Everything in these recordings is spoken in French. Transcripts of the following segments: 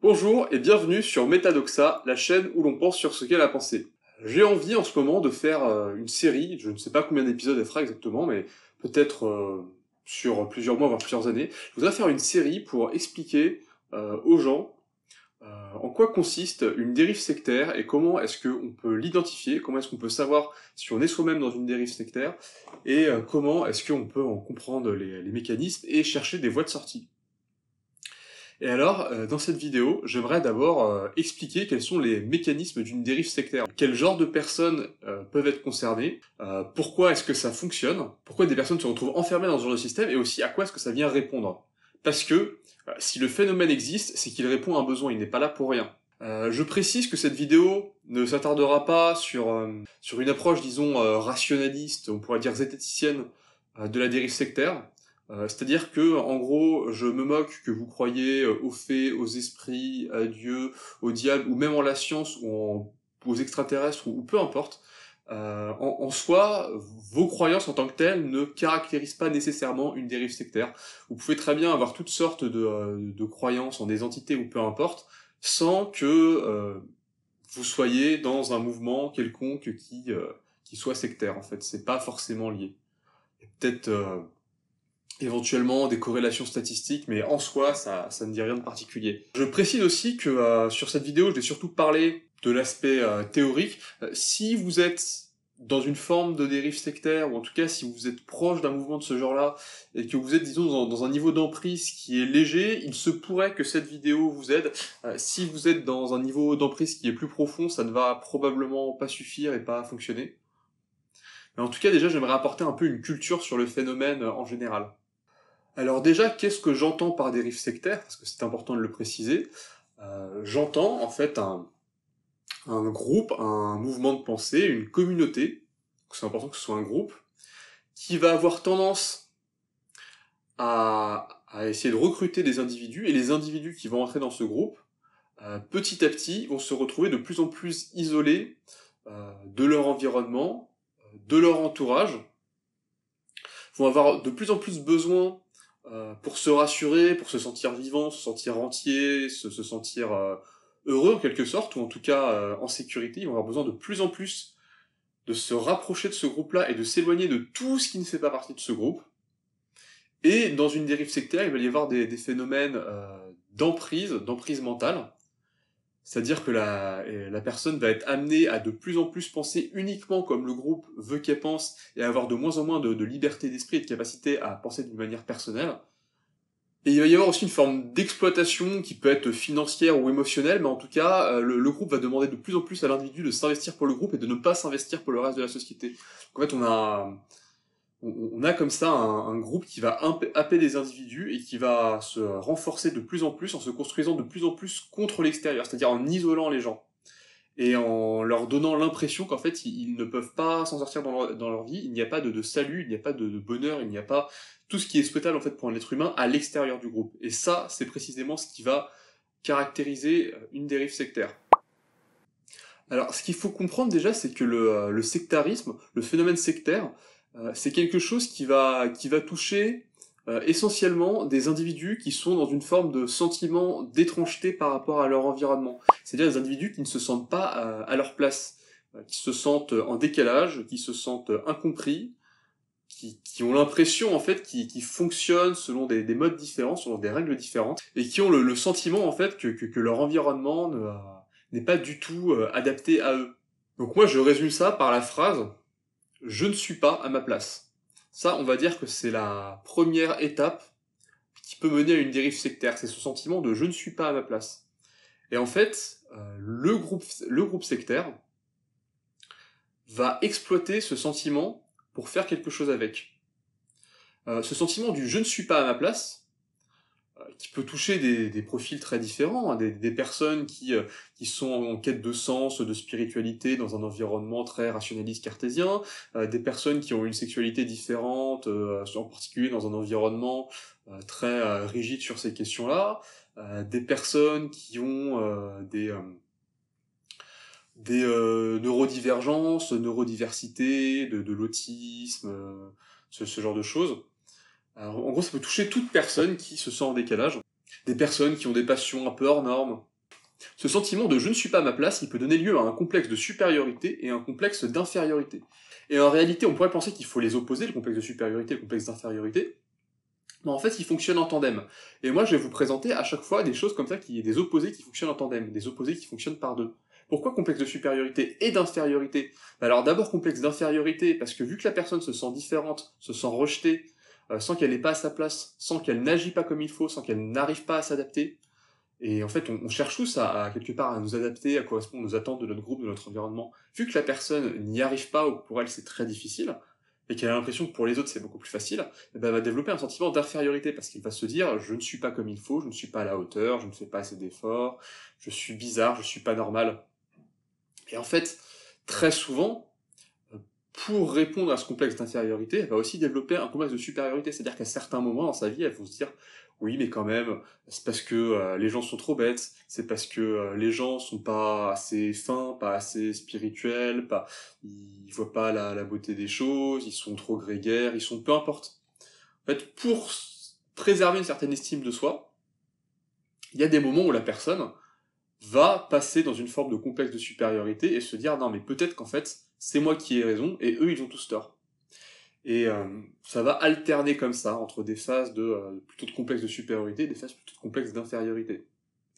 Bonjour et bienvenue sur Metadoxa, la chaîne où l'on pense sur ce qu'est la pensée. J'ai envie en ce moment de faire euh, une série, je ne sais pas combien d'épisodes elle fera exactement, mais peut-être euh, sur plusieurs mois, voire plusieurs années. Je voudrais faire une série pour expliquer euh, aux gens en quoi consiste une dérive sectaire et comment est-ce qu'on peut l'identifier, comment est-ce qu'on peut savoir si on est soi-même dans une dérive sectaire, et comment est-ce qu'on peut en comprendre les mécanismes et chercher des voies de sortie. Et alors, euh, dans cette vidéo, j'aimerais d'abord euh, expliquer quels sont les mécanismes d'une dérive sectaire, quel genre de personnes euh, peuvent être concernées, pourquoi est-ce que ça fonctionne, pourquoi des personnes se retrouvent enfermées dans ce genre de système, et aussi à quoi est-ce que ça vient répondre. Parce que si le phénomène existe, c'est qu'il répond à un besoin, il n'est pas là pour rien. je précise que cette vidéo ne s'attardera pas sur une approche, disons, rationaliste, on pourrait dire zététicienne, de la dérive sectaire, euh, c'est-à-dire que, en gros, je me moque que vous croyez euh, aux fées, aux esprits, à Dieu, au diable, ou même en la science, ou aux extraterrestres, ou, peu importe. Euh, en, soi, vos croyances en tant que telles ne caractérisent pas nécessairement une dérive sectaire. Vous pouvez très bien avoir toutes sortes de, croyances en des entités ou peu importe, sans que vous soyez dans un mouvement quelconque qui, qui soit sectaire. En fait, c'est pas forcément lié. Peut-être éventuellement des corrélations statistiques, mais en soi, ça, ne dit rien de particulier. Je précise aussi que euh, sur cette vidéo, je vais surtout parler de l'aspect euh, théorique. Euh, si vous êtes dans une forme de dérive sectaire, ou en tout cas si vous êtes proche d'un mouvement de ce genre-là, et que vous êtes, disons, dans, un niveau d'emprise qui est léger, il se pourrait que cette vidéo vous aide. si vous êtes dans un niveau d'emprise qui est plus profond, ça ne va probablement pas suffire et pas fonctionner. Mais en tout cas, déjà, j'aimerais apporter un peu une culture sur le phénomène en général. Alors déjà, qu'est-ce que j'entends par dérive sectaire Parce que c'est important de le préciser. Euh, j'entends en fait un, groupe, un mouvement de pensée, une communauté, c'est important que ce soit un groupe, qui va avoir tendance à, essayer de recruter des individus, et les individus qui vont entrer dans ce groupe, euh, petit à petit, vont se retrouver de plus en plus isolés euh, de leur environnement, de leur entourage, vont avoir de plus en plus besoin euh, pour se rassurer, pour se sentir vivant, se sentir entier, se, sentir euh, heureux en quelque sorte, ou en tout cas euh, en sécurité, ils vont avoir besoin de plus en plus de se rapprocher de ce groupe-là et de s'éloigner de tout ce qui ne fait pas partie de ce groupe. Et dans une dérive sectaire, il va y avoir des phénomènes d'emprise, d'emprise mentale, c'est-à-dire que euh, la, personne va être amenée à de plus en plus penser uniquement comme le groupe veut qu'elle pense et à avoir de moins en moins de, liberté d'esprit et de capacité à penser d'une manière personnelle. Et il va y avoir aussi une forme d'exploitation qui peut être financière ou émotionnelle, mais en tout cas, euh, le, groupe va demander de plus en plus à l'individu de s'investir pour le groupe et de ne pas s'investir pour le reste de la société. en fait, on a on, a comme ça un, groupe qui va happer des individus et qui va se renforcer de plus en plus en se construisant de plus en plus contre l'extérieur, c'est-à-dire en isolant les gens et en leur donnant l'impression qu'en fait ils, ne peuvent pas s'en sortir dans leur, vie, il n'y a pas de, salut, il n'y a pas de, bonheur, il n'y a pas tout ce qui est souhaitable en fait pour être humain à l'extérieur du groupe. Et ça, c'est précisément ce qui va caractériser une dérive sectaire. Alors, ce qu'il faut comprendre déjà, c'est que le euh, sectarisme, le phénomène sectaire, euh, c'est quelque chose qui va, qui va toucher euh, essentiellement des individus qui sont dans une forme de sentiment d'étrangeté par rapport à leur environnement. C'est-à-dire des individus qui ne se sentent pas euh, à leur place, qui se sentent en décalage, qui se sentent incompris, qui, qui ont l'impression en fait qu'ils qui fonctionnent selon des, modes différents, selon des règles différentes, et qui ont le, sentiment en fait que, que, que leur environnement n'est pas du tout adapté à eux. Donc moi je résume ça par la phrase je ne suis pas à ma place. Ça, on va dire que c'est la première étape qui peut mener à une dérive sectaire. C'est ce sentiment de je ne suis pas à ma place. Et en fait, euh, le, groupe, sectaire va exploiter ce sentiment pour faire quelque chose avec. Euh, ce sentiment du je ne suis pas à ma place, qui peut toucher des, profils très différents, hein, des, personnes qui, euh, qui sont en quête de sens, de spiritualité dans un environnement très rationaliste cartésien, euh, des personnes qui ont une sexualité différente, euh, en particulier dans un environnement très rigide sur ces questions-là, des personnes qui ont des des neurodivergences, neurodiversité, de, l'autisme, ce, genre de choses. Euh, en gros, ça peut toucher toute personne qui se sent en décalage, des personnes qui ont des passions un peu hors normes. Ce sentiment de je ne suis pas à ma place, il peut donner lieu à un complexe de supériorité et un complexe d'infériorité. Et en réalité, on pourrait penser qu'il faut les opposer, le complexe de supériorité et le complexe d'infériorité, mais en fait, ils fonctionnent en tandem. Et moi, je vais vous présenter à chaque fois des choses comme ça, qui des opposés qui fonctionnent en tandem, des opposés qui fonctionnent par deux. Pourquoi complexe de supériorité et d'infériorité bah Alors d'abord complexe d'infériorité, parce que vu que la personne se sent différente, se sent rejetée, euh, sans qu'elle n'est pas à sa place, sans qu'elle n'agit pas comme il faut, sans qu'elle n'arrive pas à s'adapter. Et en fait, on, cherche tous à, à, quelque part à nous adapter, à correspondre aux attentes de notre groupe, de notre environnement. Vu que la personne n'y arrive pas ou pour elle c'est très difficile, et qu'elle a l'impression que pour les autres c'est beaucoup plus facile, eh ben, elle va développer un sentiment d'infériorité parce qu'il va se dire je ne suis pas comme il faut, je ne suis pas à la hauteur, je ne fais pas assez d'efforts, je suis bizarre, je suis pas normal. Et en fait, très souvent, pour répondre à ce complexe d'infériorité, elle va aussi développer un complexe de supériorité. C'est-à-dire qu'à certains moments dans sa vie, elle va se dire oui, mais quand même, c'est parce que euh, les gens sont trop bêtes, c'est parce que euh, les gens sont pas assez fins, pas assez spirituels, pas ils voient pas la, la beauté des choses, ils sont trop grégaires, ils sont peu importe. En fait, pour préserver une certaine estime de soi, il y a des moments où la personne va passer dans une forme de complexe de supériorité et se dire non mais peut-être qu'en fait c'est moi qui ai raison et eux ils ont tous tort. Et euh, ça va alterner comme ça entre des phases de euh, plutôt de complexe de supériorité et des phases plutôt de complexe d'infériorité.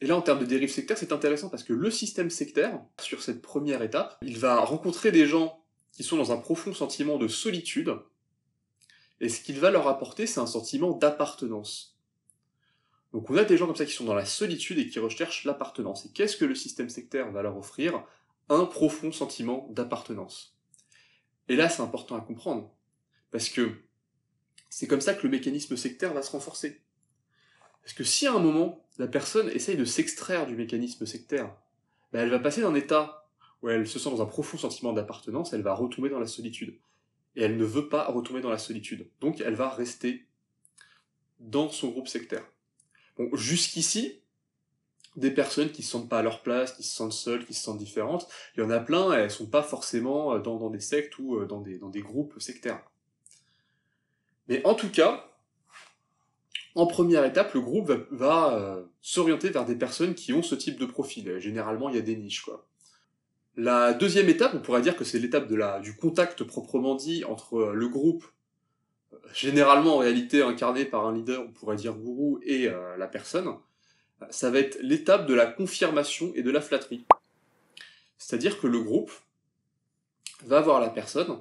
Et là, en termes de dérive sectaire, c'est intéressant parce que le système sectaire, sur cette première étape, il va rencontrer des gens qui sont dans un profond sentiment de solitude, et ce qu'il va leur apporter, c'est un sentiment d'appartenance. Donc on a des gens comme ça qui sont dans la solitude et qui recherchent l'appartenance. Et qu'est-ce que le système sectaire va leur offrir un profond sentiment d'appartenance. Et là, c'est important à comprendre, parce que c'est comme ça que le mécanisme sectaire va se renforcer. Parce que si à un moment, la personne essaye de s'extraire du mécanisme sectaire, bah, elle va passer d'un état où elle se sent dans un profond sentiment d'appartenance, elle va retomber dans la solitude. Et elle ne veut pas retomber dans la solitude. Donc elle va rester dans son groupe sectaire. Bon, jusqu'ici, des personnes qui se sentent pas à leur place, qui se sentent seules, qui se sentent différentes. Il y en a plein, elles sont pas forcément euh, dans, des sectes ou euh, dans des, groupes sectaires. Mais en tout cas, en première étape, le groupe va, euh, s'orienter vers des personnes qui ont ce type de profil. Généralement, il y a des niches, quoi. La deuxième étape, on pourrait dire que c'est l'étape du contact proprement dit entre le groupe, généralement en réalité incarné par un leader, on pourrait dire gourou, et la personne ça va être l'étape de la confirmation et de la flatterie. C'est-à-dire que le groupe va voir la personne.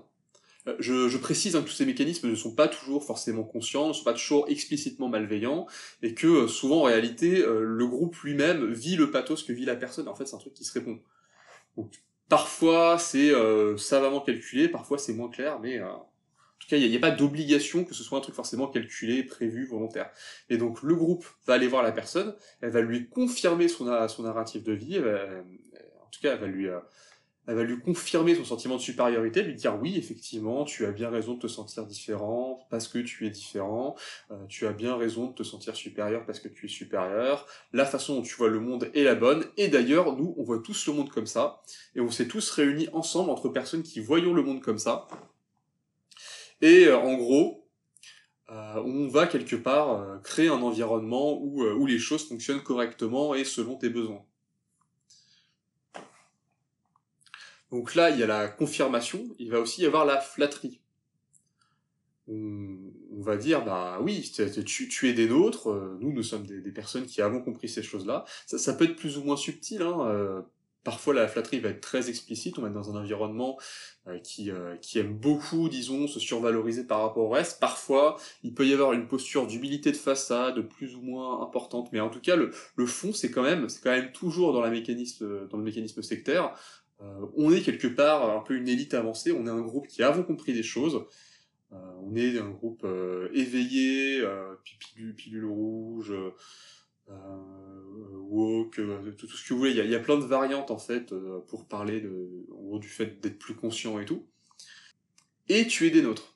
Euh, je, précise hein, que tous ces mécanismes ne sont pas toujours forcément conscients, ne sont pas toujours explicitement malveillants, et que euh, souvent en réalité, euh, le groupe lui-même vit le pathos que vit la personne. En fait, c'est un truc qui se répond. Donc, parfois c'est savamment calculé, parfois c'est moins clair, mais tout il n'y a, pas d'obligation que ce soit un truc forcément calculé, prévu, volontaire. Et donc, le groupe va aller voir la personne, elle va lui confirmer son, son narratif de vie, euh, en tout cas, elle va lui... Euh, elle va lui confirmer son sentiment de supériorité, lui dire oui, effectivement, tu as bien raison de te sentir différent parce que tu es différent, euh, tu as bien raison de te sentir supérieur parce que tu es supérieur, la façon dont tu vois le monde est la bonne, et d'ailleurs, nous, on voit tous le monde comme ça, et on s'est tous réunis ensemble entre personnes qui voyons le monde comme ça, et euh, en gros, euh, on va quelque part euh, créer un environnement où, les choses fonctionnent correctement et selon tes besoins. Donc là, il y a la confirmation, il va aussi y avoir la flatterie. On, va dire, bah oui, tu, es des nôtres, nous, nous sommes des, personnes qui avons compris ces choses-là. Ça, peut être plus ou moins subtil, hein, parfois la flatterie va être très explicite, on va être dans un environnement euh, euh, qui, aime beaucoup, disons, se survaloriser par rapport au reste. Parfois, il peut y avoir une posture d'humilité de façade plus ou moins importante, mais en tout cas, le, fond, c'est quand même, c'est quand même toujours dans, le mécanisme sectaire. Euh, on est quelque part un peu une élite avancée, on est un groupe qui avons compris des choses, on est un groupe éveillé, pilule, pilule rouge euh, woke, euh, tout, ce que vous voulez. Il y a, plein de variantes en fait euh, pour parler de, du fait d'être plus conscient et tout. Et tu es des nôtres.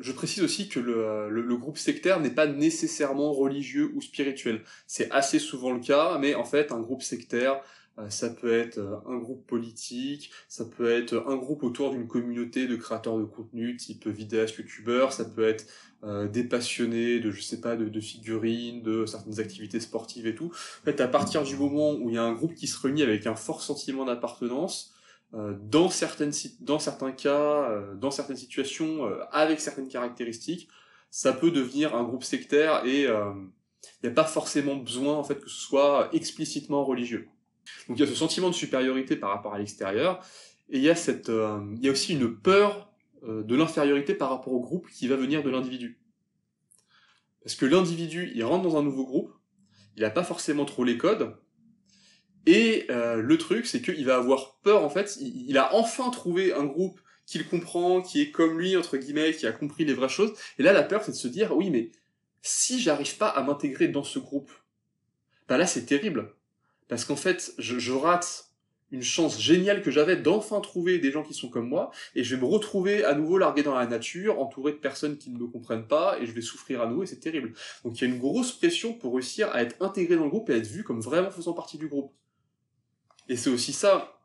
Je précise aussi que le groupe sectaire n'est pas nécessairement religieux ou spirituel. C'est assez souvent le cas, mais en fait, un groupe sectaire euh, ça peut être euh, un groupe politique, ça peut être euh, un groupe autour d'une communauté de créateurs de contenu type vidéaste, youtubeur, ça peut être des passionnés de je sais pas de, figurines, de certaines activités sportives et tout. En fait, à partir du moment où il y a un groupe qui se réunit avec un fort sentiment d'appartenance, dans certaines dans certains cas, dans certaines situations, avec certaines caractéristiques, ça peut devenir un groupe sectaire et il n'y a pas forcément besoin en fait que ce soit explicitement religieux. Donc il y a ce sentiment de supériorité par rapport à l'extérieur, et il y a, euh, il aussi une peur euh, de l'infériorité par rapport au groupe qui va venir de l'individu. Parce que l'individu, il rentre dans un nouveau groupe, il n'a pas forcément trop les codes, et euh, le truc, c'est qu'il va avoir peur, en fait, il, a enfin trouvé un groupe qu'il comprend, qui est comme lui, entre guillemets, qui a compris les vraies choses, et là la peur, c'est de se dire, oui, mais si j'arrive pas à m'intégrer dans ce groupe, ben là c'est terrible, parce qu'en fait, je, rate une chance géniale que j'avais d'enfin trouver des gens qui sont comme moi, et je vais me retrouver à nouveau largué dans la nature, entouré de personnes qui ne me comprennent pas, et je vais souffrir à nouveau, et c'est terrible. Donc il y a une grosse pression pour réussir à être intégré dans le groupe et à être vu comme vraiment faisant partie du groupe. Et c'est aussi ça,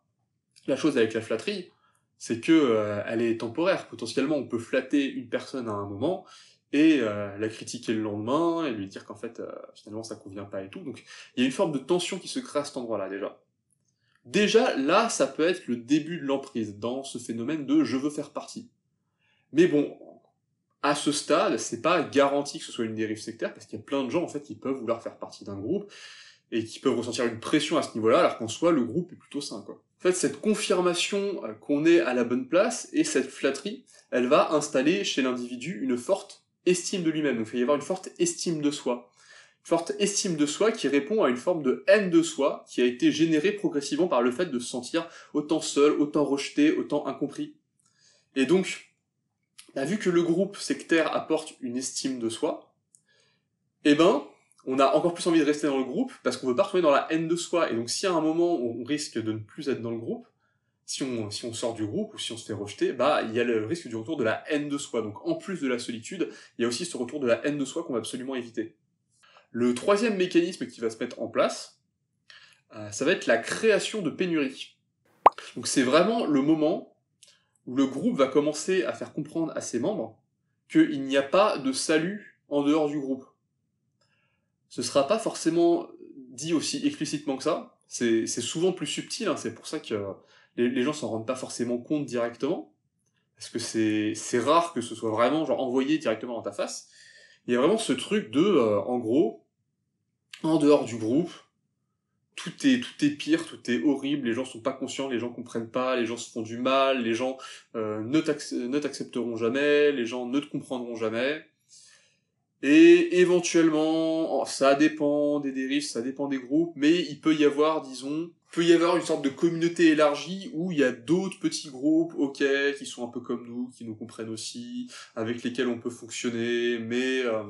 la chose avec la flatterie, c'est que euh, elle est temporaire. Potentiellement, on peut flatter une personne à un moment, et euh, la critiquer le lendemain, et lui dire qu'en fait, euh, finalement, ça convient pas et tout. Donc, il y a une forme de tension qui se crée à cet endroit-là, déjà. Déjà, là, ça peut être le début de l'emprise, dans ce phénomène de « je veux faire partie ». Mais bon, à ce stade, c'est pas garanti que ce soit une dérive sectaire, parce qu'il y a plein de gens, en fait, qui peuvent vouloir faire partie d'un groupe, et qui peuvent ressentir une pression à ce niveau-là, alors qu'en soi, le groupe est plutôt sain, quoi. En fait, cette confirmation euh, qu'on est à la bonne place, et cette flatterie, elle va installer chez l'individu une forte estime de lui-même. Donc il va y avoir une forte estime de soi. Une forte estime de soi qui répond à une forme de haine de soi qui a été générée progressivement par le fait de se sentir autant seul, autant rejeté, autant incompris. Et donc, bah, vu que le groupe sectaire apporte une estime de soi, eh ben, on a encore plus envie de rester dans le groupe parce qu'on veut pas retrouver dans la haine de soi. Et donc, si à un moment on risque de ne plus être dans le groupe, si on, si on sort du groupe ou si on se fait rejeter, bah, il y a le risque du retour de la haine de soi. Donc en plus de la solitude, il y a aussi ce retour de la haine de soi qu'on va absolument éviter. Le troisième mécanisme qui va se mettre en place, euh, ça va être la création de pénuries. Donc c'est vraiment le moment où le groupe va commencer à faire comprendre à ses membres qu'il n'y a pas de salut en dehors du groupe. Ce ne sera pas forcément dit aussi explicitement que ça, c'est souvent plus subtil, hein. c'est pour ça que les, gens s'en rendent pas forcément compte directement, parce que c'est, rare que ce soit vraiment genre envoyé directement dans ta face. Il y a vraiment ce truc de, euh, en gros, en dehors du groupe, tout est, tout est pire, tout est horrible, les gens sont pas conscients, les gens comprennent pas, les gens se font du mal, les gens euh, ne t'accepteront jamais, les gens ne te comprendront jamais. Et éventuellement, oh, ça dépend des dérives, ça dépend des groupes, mais il peut y avoir, disons, peut y avoir une sorte de communauté élargie où il y a d'autres petits groupes, ok, qui sont un peu comme nous, qui nous comprennent aussi, avec lesquels on peut fonctionner, mais, euh,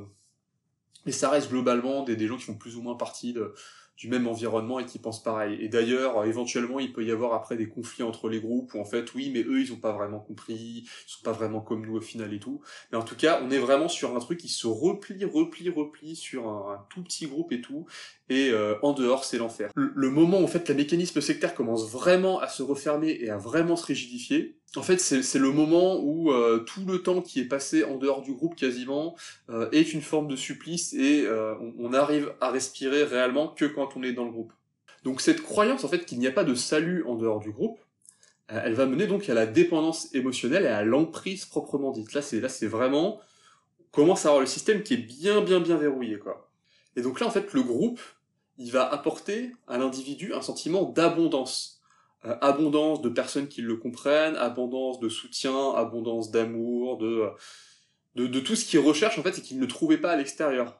mais ça reste globalement des, des, gens qui font plus ou moins partie de, du même environnement et qui pensent pareil. Et d'ailleurs, éventuellement, il peut y avoir après des conflits entre les groupes où en fait, oui, mais eux, ils ont pas vraiment compris, ils sont pas vraiment comme nous au final et tout. Mais en tout cas, on est vraiment sur un truc qui se replie, replie, replie sur un tout petit groupe et tout et euh, en dehors c'est l'enfer. Le, moment où en fait la mécanisme sectaire commence vraiment à se refermer et à vraiment se rigidifier, en fait c'est le moment où euh, tout le temps qui est passé en dehors du groupe quasiment euh, est une forme de supplice et on, arrive à respirer réellement que quand on est dans le groupe. Donc cette croyance en fait qu'il n'y a pas de salut en dehors du groupe, elle va mener donc à la dépendance émotionnelle et à l'emprise proprement dite. Là c'est là c'est vraiment on commence à avoir le système qui est bien bien bien verrouillé quoi. Et donc là, en fait, le groupe, il va apporter à l'individu un sentiment d'abondance. Euh, abondance de personnes qui le comprennent, abondance de soutien, abondance d'amour, de, de, tout ce qu'il recherche, en fait, et qu'il ne trouvait pas à l'extérieur.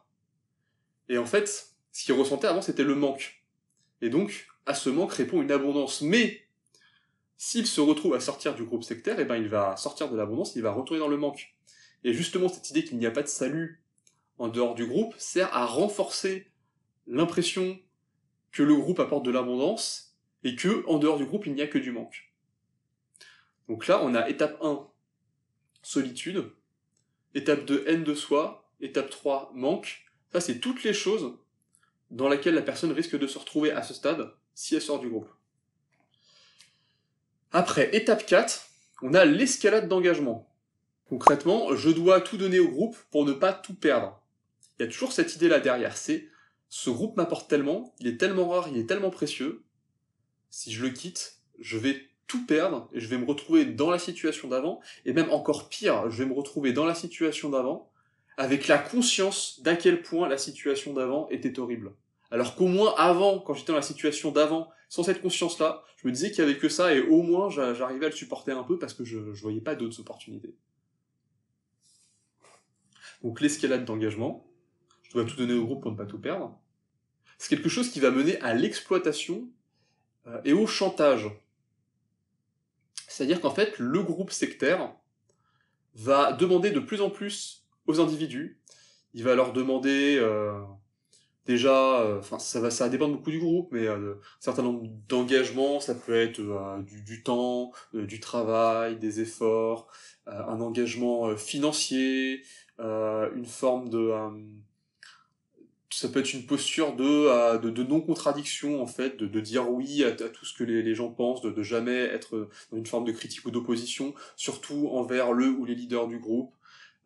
Et en fait, ce qu'il ressentait avant, c'était le manque. Et donc, à ce manque répond une abondance. Mais, s'il se retrouve à sortir du groupe sectaire, eh ben, il va sortir de l'abondance, il va retourner dans le manque. Et justement, cette idée qu'il n'y a pas de salut en dehors du groupe sert à renforcer l'impression que le groupe apporte de l'abondance et que en dehors du groupe il n'y a que du manque. Donc là on a étape 1 solitude, étape 2 haine de soi, étape 3 manque. Ça c'est toutes les choses dans lesquelles la personne risque de se retrouver à ce stade si elle sort du groupe. Après étape 4, on a l'escalade d'engagement. Concrètement, je dois tout donner au groupe pour ne pas tout perdre il y a toujours cette idée-là derrière. C'est ce groupe m'apporte tellement, il est tellement rare, il est tellement précieux. Si je le quitte, je vais tout perdre et je vais me retrouver dans la situation d'avant. Et même encore pire, je vais me retrouver dans la situation d'avant avec la conscience d'à quel point la situation d'avant était horrible. Alors qu'au moins avant, quand j'étais dans la situation d'avant, sans cette conscience-là, je me disais qu'il n'y avait que ça et au moins j'arrivais à le supporter un peu parce que je ne voyais pas d'autres opportunités. Donc l'escalade d'engagement, tout donner au groupe pour ne pas tout perdre. C'est quelque chose qui va mener à l'exploitation euh, et au chantage. C'est-à-dire qu'en fait, le groupe sectaire va demander de plus en plus aux individus. Il va leur demander euh, déjà, euh, enfin ça va, ça beaucoup du groupe, mais un certain nombre d'engagements, ça peut être du, temps, du travail, des efforts, un engagement financier, une forme de ça peut être une posture de, euh, de, non-contradiction, en fait, de, dire oui à, tout ce que les, gens pensent, de, de, jamais être dans une forme de critique ou d'opposition, surtout envers le ou les leaders du groupe.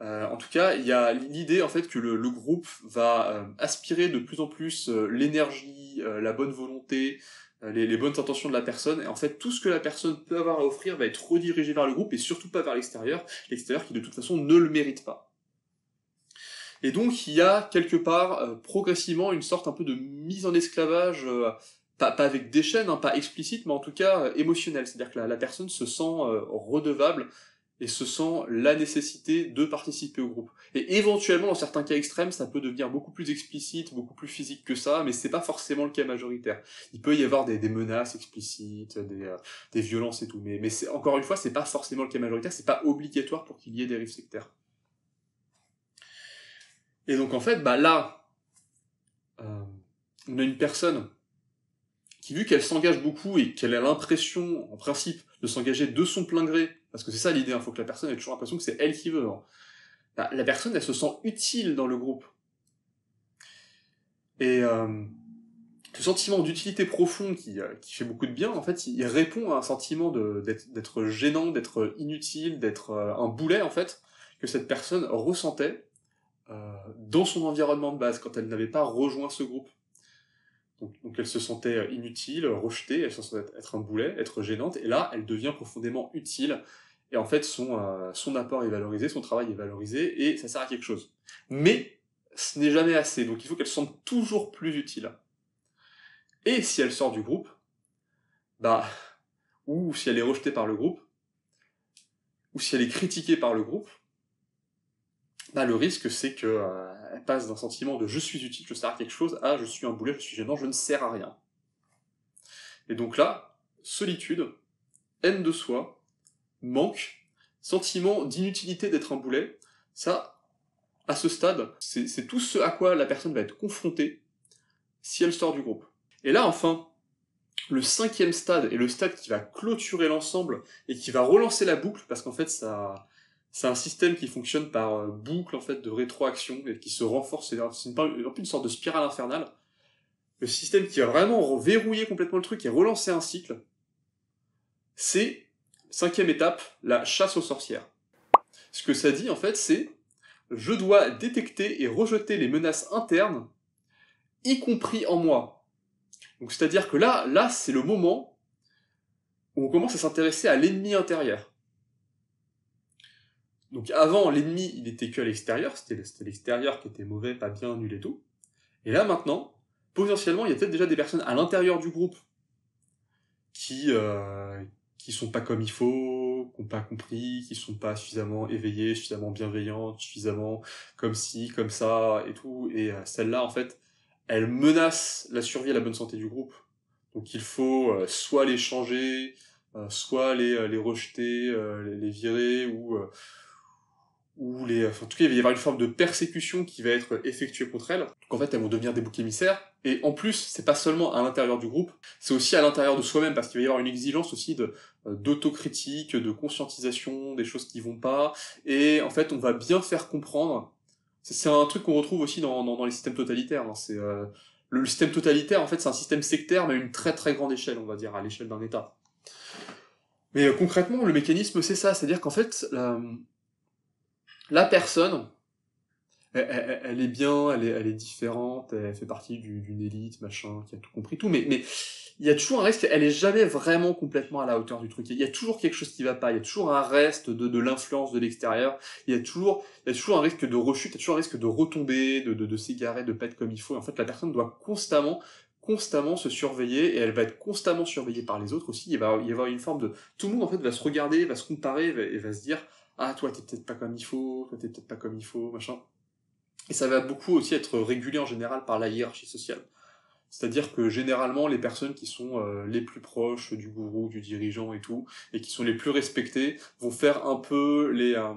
Euh, en tout cas, il y a l'idée en fait que le, groupe va euh, aspirer de plus en plus l'énergie, la bonne volonté, les, les, bonnes intentions de la personne. Et en fait, tout ce que la personne peut avoir à offrir va être redirigé vers le groupe et surtout pas vers l'extérieur, l'extérieur qui de toute façon ne le mérite pas. Et donc il y a quelque part euh, progressivement une sorte un peu de mise en esclavage, euh, pas, avec des chaînes, hein, pas explicite, mais en tout cas émotionnel. Euh, émotionnelle. C'est-à-dire que la, personne se sent redevable et se sent la nécessité de participer au groupe. Et éventuellement, dans certains cas extrêmes, ça peut devenir beaucoup plus explicite, beaucoup plus physique que ça, mais c'est pas forcément le cas majoritaire. Il peut y avoir des, menaces explicites, des, violences et tout, mais, mais encore une fois, c'est pas forcément le cas majoritaire, c'est pas obligatoire pour qu'il y ait des rives sectaires. Et donc en fait, bah là, euh, on a une personne qui, vu qu'elle s'engage beaucoup et qu'elle a l'impression, en principe, de s'engager de son plein gré, parce que c'est ça l'idée, il hein, faut que la personne ait toujours l'impression que c'est elle qui veut. Hein, bah, la personne, elle se sent utile dans le groupe. Et euh, ce sentiment d'utilité profond qui, euh, qui, fait beaucoup de bien, en fait, il répond à un sentiment d'être gênant, d'être inutile, d'être un boulet, en fait, que cette personne ressentait euh, dans son environnement de base, quand elle n'avait pas rejoint ce groupe. Donc, elle se sentait euh, inutile, euh, rejetée, elle se sentait être un boulet, être gênante, et là, elle devient profondément utile. Et en fait, son, son apport est valorisé, son travail est valorisé, et ça sert à quelque chose. Mais ce n'est jamais assez, donc il faut qu'elle se sente toujours plus utile. Et si elle sort du groupe, bah, ou si elle est rejetée par le groupe, ou si elle est critiquée par le groupe, bah, le risque, c'est que euh, passe d'un sentiment de je suis utile, je sers à quelque chose, à je suis un boulet, je suis gênant, je ne sers à rien. Et donc là, solitude, haine de soi, manque, sentiment d'inutilité d'être un boulet, ça, à ce stade, c'est tout ce à quoi la personne va être confrontée si elle sort du groupe. Et là, enfin, le cinquième stade, est le stade qui va clôturer l'ensemble, et qui va relancer la boucle, parce qu'en fait, ça, c'est un système qui fonctionne par euh, boucle en fait de rétroaction et qui se renforce. C'est une, sorte de spirale infernale. Le système qui a vraiment verrouillé complètement le truc et relancé un cycle, c'est cinquième étape, la chasse aux sorcières. Ce que ça dit en fait, c'est je dois détecter et rejeter les menaces internes, y compris en moi. Donc c'est-à-dire que là, là c'est le moment où on commence à s'intéresser à l'ennemi intérieur. Donc avant, l'ennemi, il était que à l'extérieur, c'était l'extérieur qui était mauvais, pas bien, nul et tout. Et là maintenant, potentiellement, il y a peut-être déjà des personnes à l'intérieur du groupe qui euh, qui sont pas comme il faut, qui n'ont pas compris, qui sont pas suffisamment éveillées, suffisamment bienveillantes, suffisamment comme ci, comme ça et tout. Et euh, celle-là, en fait, elle menace la survie et la bonne santé du groupe. Donc il faut euh, soit les changer, euh, soit les, rejeter, les, virer ou où les, en tout cas, il va y avoir une forme de persécution qui va être effectuée contre elles. Donc en fait, elles vont devenir des boucs émissaires. Et en plus, c'est pas seulement à l'intérieur du groupe, c'est aussi à l'intérieur de soi-même, parce qu'il va y avoir une exigence aussi de euh, d'autocritique, de conscientisation, des choses qui vont pas. Et en fait, on va bien faire comprendre. C'est un truc qu'on retrouve aussi dans, les systèmes totalitaires. Hein. C'est euh, le, système totalitaire, en fait, c'est un système sectaire, mais à une très très grande échelle, on va dire, à l'échelle d'un État. Mais euh, concrètement, le mécanisme, c'est ça. C'est-à-dire qu'en fait, la personne, elle, est bien, elle est, différente, elle fait partie d'une élite, machin, qui a tout compris, tout, mais, il y a toujours un reste, elle est jamais vraiment complètement à la hauteur du truc. Il y a toujours quelque chose qui va pas, il y a toujours un reste de, l'influence de l'extérieur, il y a toujours, toujours un risque de rechute, il y a toujours un risque de retomber, de, de s'égarer, de pas comme il faut. en fait, la personne doit constamment constamment se surveiller et elle va être constamment surveillée par les autres aussi. Il va y avoir une forme de tout le monde en fait va se regarder, va se comparer et va se dire ah toi t'es peut-être pas comme il faut, toi t'es peut-être pas comme il faut, machin. Et ça va beaucoup aussi être régulé en général par la hiérarchie sociale. C'est-à-dire que généralement les personnes qui sont euh, les plus proches du gourou, du dirigeant et tout, et qui sont les plus respectées, vont faire un peu les euh,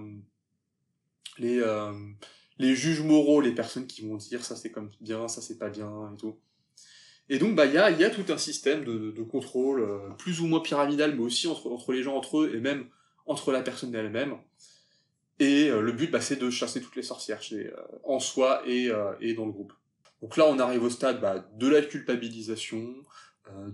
les euh, les juges moraux, les personnes qui vont dire ça c'est comme bien, ça c'est pas bien et tout. Et donc, bah, il y a, tout un système de, contrôle, plus ou moins pyramidal, mais aussi entre les gens entre eux, et même entre la personne elle-même. Et euh, le but, bah, c'est de chasser toutes les sorcières euh, en soi et, euh, et, dans le groupe. Donc là, on arrive au stade bah, de la culpabilisation,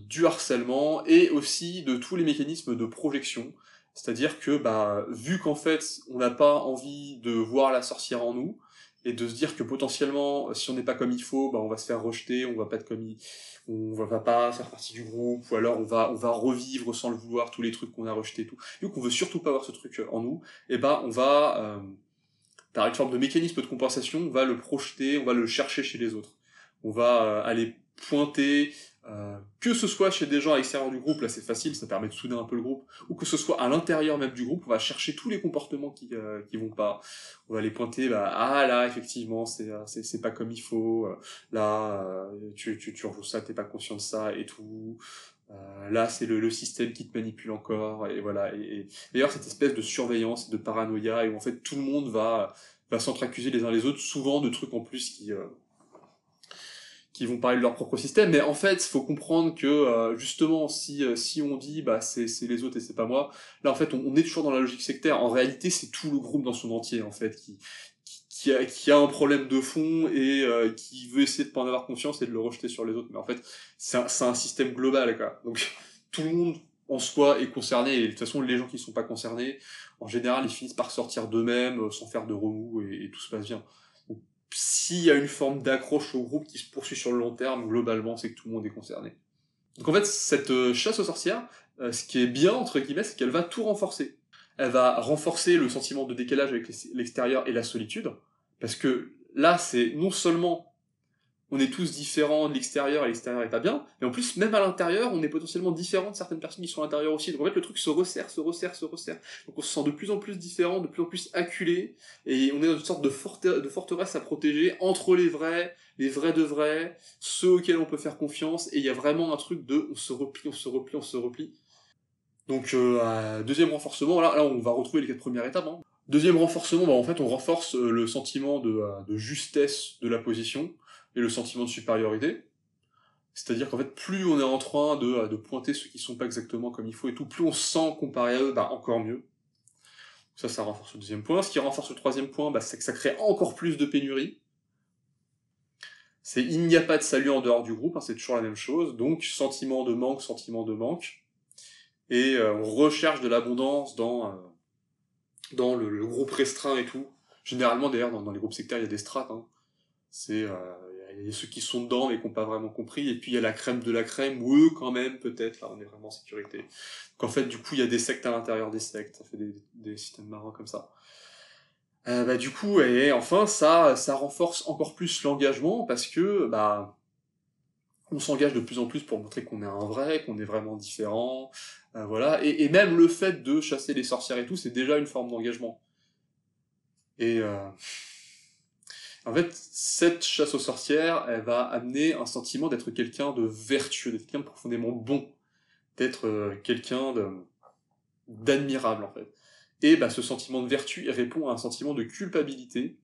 du harcèlement et aussi de tous les mécanismes de projection. C'est-à-dire que, bah, vu qu'en fait, on n'a pas envie de voir la sorcière en nous, et de se dire que potentiellement, si on n'est pas comme il faut, bah, on va se faire rejeter, on va pas être comme on va pas faire partie du groupe, ou alors on va, on va revivre sans le vouloir tous les trucs qu'on a rejetés et tout. Vu qu'on veut surtout pas avoir ce truc euh, en nous, et eh ben on va, euh, par une forme de mécanisme de compensation, on va le projeter, on va le chercher chez les autres. On va euh, aller pointer euh, que ce soit chez des gens à l'extérieur du groupe, là c'est facile, ça permet de souder un peu le groupe, ou que ce soit à l'intérieur même du groupe, on va chercher tous les comportements qui, euh, qui vont pas. On va les pointer, bah, ah là effectivement euh, c'est c'est pas comme il faut, là euh, tu tu tu ça, t'es pas conscient de ça et tout. là, c'est le, le, système qui te manipule encore, et voilà. Et, d'ailleurs, cette espèce de surveillance, de paranoïa, et où en fait tout le monde va va s'entre accuser les uns les autres, souvent de trucs en plus qui qui vont parler de leur propre système. Mais en fait, il faut comprendre que euh, justement, si, euh, si on dit bah, c'est les autres et c'est pas moi, là en fait, on, est toujours dans la logique sectaire. En réalité, c'est tout le groupe dans son entier en fait qui, qui, a, qui a, un problème de fond et euh, qui veut essayer de pas en avoir confiance et de le rejeter sur les autres. Mais en fait, c'est un, un, système global quoi. Donc tout le monde en soi est concerné et de toute façon les gens qui ne sont pas concernés en général ils finissent par sortir d'eux-mêmes sans faire de remous et tout se passe bien s'il y a une forme d'accroche au groupe qui se poursuit sur le long terme, globalement, c'est que tout le monde est concerné. Donc en fait, cette euh, chasse aux sorcières, euh, ce qui est bien, entre guillemets, c'est qu'elle va tout renforcer. Elle va renforcer le sentiment de décalage avec l'extérieur et la solitude, parce que là, c'est non seulement on est tous différents de l'extérieur et l'extérieur est pas bien. Et en plus, même à l'intérieur, on est potentiellement différent de certaines personnes qui sont à l'intérieur aussi. Donc en fait, le truc se resserre, se resserre, se resserre. Donc on se sent de plus en plus différent, de plus en plus acculé. Et on est dans une sorte de, forteresse à protéger entre les vrais, les vrais de vrais, ceux auxquels on peut faire confiance. Et il y a vraiment un truc de on se replie, on se replie, on se replie. Donc euh, deuxième renforcement, là, on va retrouver les quatre premières étapes. Hein. Deuxième renforcement, bah, en fait on renforce euh, le sentiment euh, de justesse de la position et le sentiment de supériorité. C'est-à-dire qu'en fait, plus on est en train de, euh, pointer ceux qui sont pas exactement comme il faut et tout, plus on sent comparé à eux, bah, encore mieux. Ça, ça renforce le deuxième point. Ce qui renforce le troisième point, bah, c'est que ça crée encore plus de pénurie. C'est il n'y a pas de salut en dehors du groupe, hein, c'est toujours la même chose. Donc, sentiment de manque, sentiment de manque. Et euh, on recherche de l'abondance dans, euh, dans le, groupe restreint et tout. Généralement, d'ailleurs, dans, les groupes sectaires, il y a des strates. Hein. C'est il y a ceux qui sont dedans mais qui n'ont pas vraiment compris. Et puis il y a la crème de la crème, ou eux quand même, peut-être, là on est vraiment en sécurité. Donc en fait, du coup, il y a des sectes à l'intérieur des sectes. Ça fait des, systèmes marrants comme ça. Euh, bah, du coup, et enfin, ça, ça renforce encore plus l'engagement parce que bah, on s'engage de plus en plus pour montrer qu'on est un vrai, qu'on est vraiment différent. Euh, voilà. Et, même le fait de chasser les sorcières et tout, c'est déjà une forme d'engagement. Et. Euh, en fait, cette chasse aux sorcières, elle va amener un sentiment d'être quelqu'un de vertueux, d'être quelqu'un de profondément bon, d'être euh, quelqu'un d'admirable, en fait. Et bah, ce sentiment de vertu répond à un sentiment de culpabilité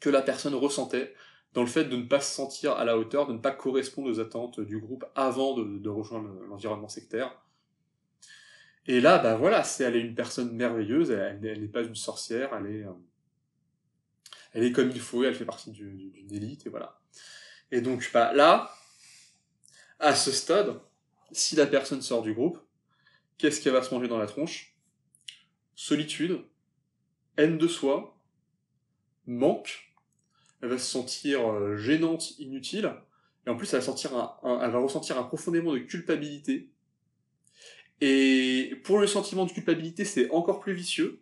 que la personne ressentait dans le fait de ne pas se sentir à la hauteur, de ne pas correspondre aux attentes du groupe avant de, rejoindre l'environnement sectaire. Et là, bah voilà, c'est elle est une personne merveilleuse, elle n'est pas une sorcière, elle est euh, elle est comme il faut, elle fait partie d'une élite, et voilà. Et donc, bah, là, à ce stade, si la personne sort du groupe, qu'est-ce qu'elle va se manger dans la tronche Solitude, haine de soi, manque, elle va se sentir euh, gênante, inutile, et en plus elle va, elle va ressentir un profondément de culpabilité. Et pour le sentiment de culpabilité, c'est encore plus vicieux,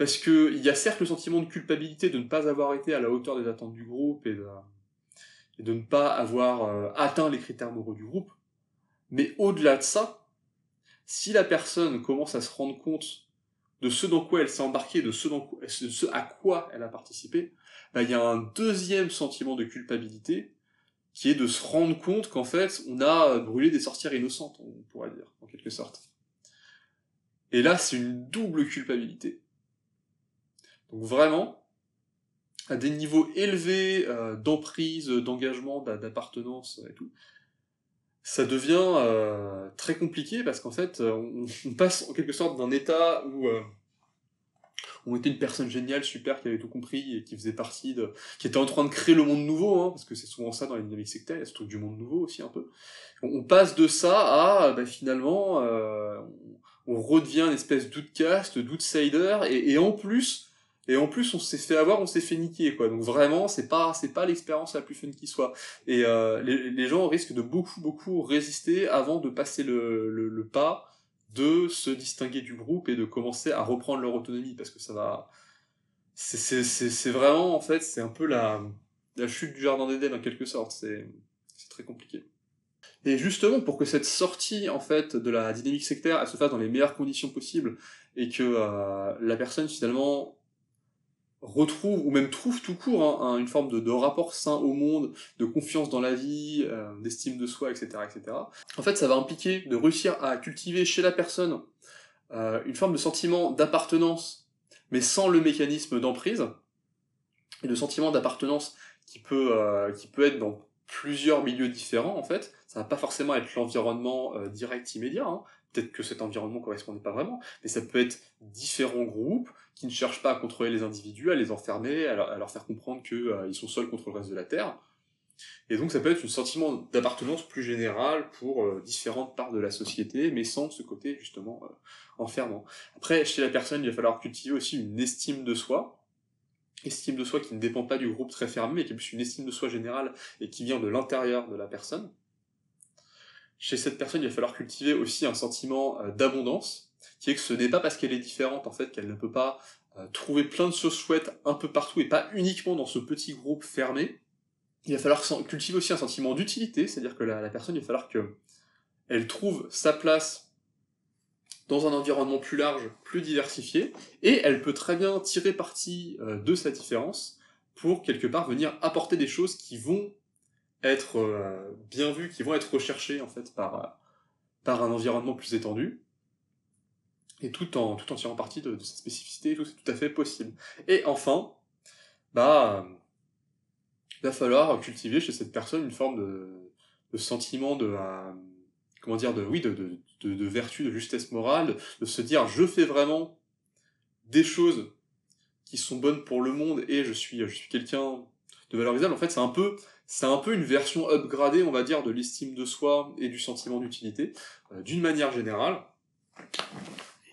parce que il y a certes le sentiment de culpabilité de ne pas avoir été à la hauteur des attentes du groupe et de, ne pas avoir euh, atteint les critères moraux du groupe. Mais au-delà de ça, si la personne commence à se rendre compte de ce dans quoi elle s'est embarquée, de ce, à quoi elle a participé, bah, il y a un deuxième sentiment de culpabilité qui est de se rendre compte qu'en fait, on a brûlé des sorcières innocentes, on pourrait dire, en quelque sorte. Et là, c'est une double culpabilité. Donc vraiment, à des niveaux élevés euh, d'emprise, d'engagement, d'appartenance et tout, ça devient euh, très compliqué parce qu'en fait, euh, on, passe en quelque sorte d'un état où on était une personne géniale, super, qui avait tout compris et qui faisait partie de. qui était en train de créer le monde nouveau, hein, parce que c'est souvent ça dans les dynamiques sectaires, il ce truc du monde nouveau aussi un peu. On, passe de ça à bah, finalement, on, redevient une espèce d'outcast, d'outsider, et en plus, et en plus, on s'est fait avoir, on s'est fait niquer, quoi. Donc vraiment, c'est pas, c'est pas l'expérience la plus fun qui soit. Et euh, les, gens risquent de beaucoup, beaucoup résister avant de passer le, pas de se distinguer du groupe et de commencer à reprendre leur autonomie, parce que ça va. C'est, vraiment, en fait, c'est un peu la, la chute du jardin d'Eden, en quelque sorte. C'est, très compliqué. Et justement, pour que cette sortie en fait de la dynamique sectaire elle se fasse dans les meilleures conditions possibles et que euh, la personne finalement retrouve ou même trouve tout court hein, une forme de, rapport sain au monde, de confiance dans la vie, euh, d'estime de soi, etc., etc. En fait, ça va impliquer de réussir à cultiver chez la personne euh, une forme de sentiment d'appartenance, mais sans le mécanisme d'emprise, et le sentiment d'appartenance qui peut euh, qui peut être dans plusieurs milieux différents en fait. Ça va pas forcément être l'environnement direct immédiat. Hein, peut-être que cet environnement correspondait pas vraiment, mais ça peut être différents groupes qui ne cherchent pas à contrôler les individus, à les enfermer, à leur, faire comprendre qu'ils euh, sont seuls contre le reste de la Terre. Et donc ça peut être un sentiment d'appartenance plus général pour euh, différentes parts de la société, mais sans ce côté justement euh, enfermant. Après, chez la personne, il va falloir cultiver aussi une estime de soi, estime de soi qui ne dépend pas du groupe très fermé, mais qui est plus une estime de soi générale et qui vient de l'intérieur de la personne chez cette personne, il va falloir cultiver aussi un sentiment euh, d'abondance, qui est que ce n'est pas parce qu'elle est différente, en fait, qu'elle ne peut pas euh, trouver plein de choses chouettes un peu partout et pas uniquement dans ce petit groupe fermé. Il va falloir cultiver aussi un sentiment d'utilité, c'est-à-dire que la, personne, il va falloir que elle trouve sa place dans un environnement plus large, plus diversifié, et elle peut très bien tirer parti euh, de sa différence pour quelque part venir apporter des choses qui vont être euh, bien vus, qui vont être recherchés en fait par, euh, par un environnement plus étendu, et tout en, tout en tirant parti de, sa cette spécificité, tout c'est tout à fait possible. Et enfin, bah, il euh, va falloir cultiver chez cette personne une forme de, sentiment de, comment dire, de, oui, de, de, de vertu, de justesse morale, de se dire je fais vraiment des choses qui sont bonnes pour le monde et je suis, je suis quelqu'un de valorisable. En fait, c'est un peu c'est un peu une version upgradée, on va dire, de l'estime de soi et du sentiment d'utilité, euh, d'une manière générale. Il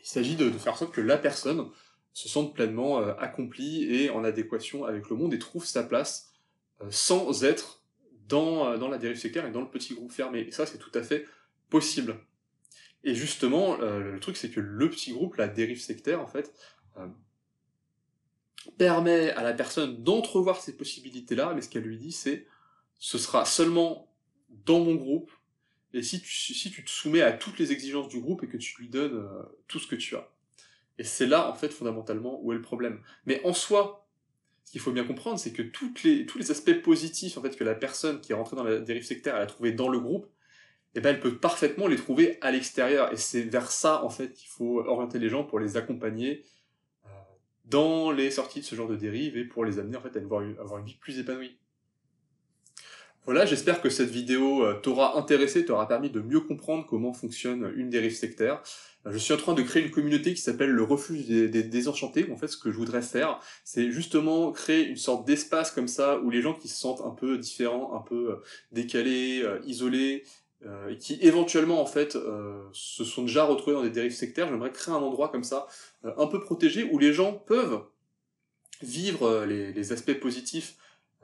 s'agit de, faire sorte que la personne se sente pleinement euh, accomplie et en adéquation avec le monde et trouve sa place euh, sans être dans, dans la dérive sectaire et dans le petit groupe fermé. Et ça, c'est tout à fait possible. Et justement, le truc, c'est que le petit groupe, la dérive sectaire, en fait, permet à la personne d'entrevoir ces possibilités-là, mais ce qu'elle lui dit, c'est ce sera seulement dans mon groupe, et si tu, si tu te soumets à toutes les exigences du groupe et que tu lui donnes euh, tout ce que tu as. Et c'est là, en fait, fondamentalement, où est le problème. Mais en soi, ce qu'il faut bien comprendre, c'est que toutes les, tous les aspects positifs, en fait, que la personne qui est rentrée dans la dérive sectaire, elle a trouvé dans le groupe, et eh ben, elle peut parfaitement les trouver à l'extérieur. Et c'est vers ça, en fait, qu'il faut orienter les gens pour les accompagner euh, dans les sorties de ce genre de dérive et pour les amener, en fait, à avoir une vie plus épanouie. Voilà, j'espère que cette vidéo euh, t'aura intéressé, t'aura permis de mieux comprendre comment fonctionne une dérive sectaire. Euh, je suis en train de créer une communauté qui s'appelle le refuge des, désenchantés. En fait, ce que je voudrais faire, c'est justement créer une sorte d'espace comme ça où les gens qui se sentent un peu différents, un peu euh, décalés, isolés, et qui éventuellement en fait se sont déjà retrouvés dans des dérives sectaires, j'aimerais créer un endroit comme ça, un peu protégé, où les gens peuvent vivre les aspects positifs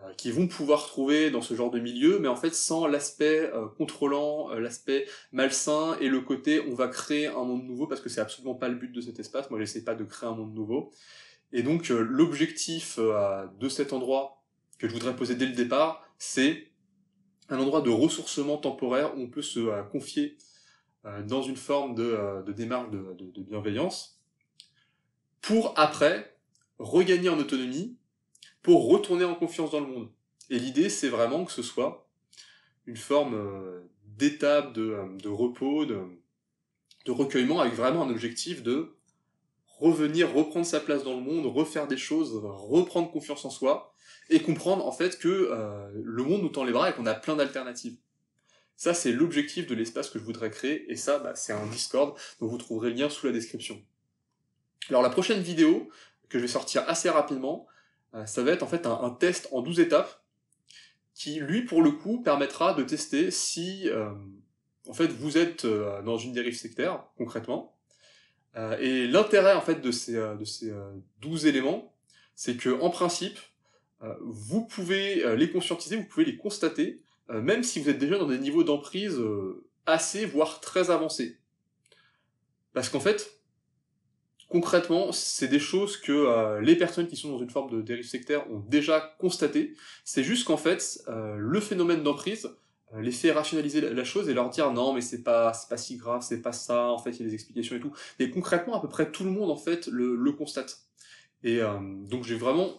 euh, qui vont pouvoir trouver dans ce genre de milieu, mais en fait sans l'aspect euh, contrôlant, euh, l'aspect malsain et le côté on va créer un monde nouveau parce que c'est absolument pas le but de cet espace. Moi, j'essaie pas de créer un monde nouveau. Et donc l'objectif de cet endroit que je voudrais poser dès le départ, c'est un endroit de ressourcement temporaire où on peut se confier dans une forme de, démarche de bienveillance pour après regagner en autonomie pour retourner en confiance dans le monde. Et l'idée, c'est vraiment que ce soit une forme euh, d'étape de, euh, repos, de, recueillement, avec vraiment un objectif de revenir, reprendre sa place dans le monde, refaire des choses, reprendre confiance en soi, et comprendre en fait que euh, le monde nous tend les bras et qu'on a plein d'alternatives. Ça, c'est l'objectif de l'espace que je voudrais créer, et ça, bah, c'est un Discord, dont vous trouverez le lien sous la description. Alors la prochaine vidéo, que je vais sortir assez rapidement, euh, ça va être en fait un, test en 12 étapes qui, lui, pour le coup, permettra de tester si, euh, en fait, vous êtes euh, dans une dérive sectaire, concrètement. et l'intérêt, en fait, de ces, de ces 12 éléments, c'est que, en principe, vous pouvez les conscientiser, vous pouvez les constater, même si vous êtes déjà dans des niveaux d'emprise assez, voire très avancés. Parce qu'en fait, Concrètement, c'est des choses que euh, les personnes qui sont dans une forme de dérive sectaire ont déjà constatées. C'est juste qu'en fait, euh, le phénomène d'emprise euh, les fait rationaliser la chose et leur dire non mais c'est pas pas si grave, c'est pas ça, en fait il y a des explications et tout. Mais concrètement, à peu près tout le monde en fait le, constate. Et donc j'ai vraiment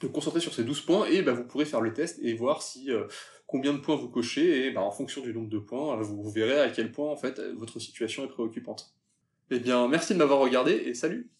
de concentrer sur ces 12 points et bah, vous pourrez faire le test et voir si combien de points vous cochez et bah, en fonction du nombre de points, vous verrez à quel point en fait votre situation est préoccupante. Eh bien, merci de m'avoir regardé et salut